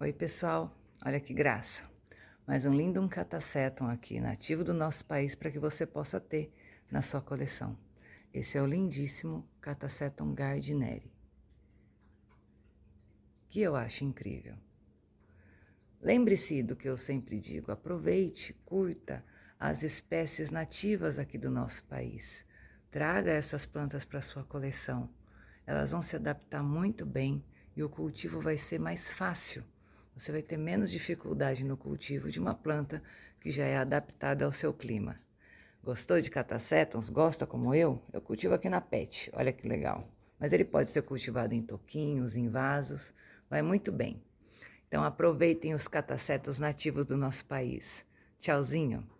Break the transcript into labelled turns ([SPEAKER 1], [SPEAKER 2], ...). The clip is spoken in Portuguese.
[SPEAKER 1] Oi, pessoal. Olha que graça. Mais um lindo um cataceton aqui, nativo do nosso país, para que você possa ter na sua coleção. Esse é o lindíssimo catacetum gardineri, que eu acho incrível. Lembre-se do que eu sempre digo, aproveite, curta as espécies nativas aqui do nosso país. Traga essas plantas para sua coleção. Elas vão se adaptar muito bem e o cultivo vai ser mais fácil você vai ter menos dificuldade no cultivo de uma planta que já é adaptada ao seu clima. Gostou de catacétons? Gosta como eu? Eu cultivo aqui na PET, olha que legal. Mas ele pode ser cultivado em toquinhos, em vasos, vai muito bem. Então aproveitem os catacetos nativos do nosso país. Tchauzinho!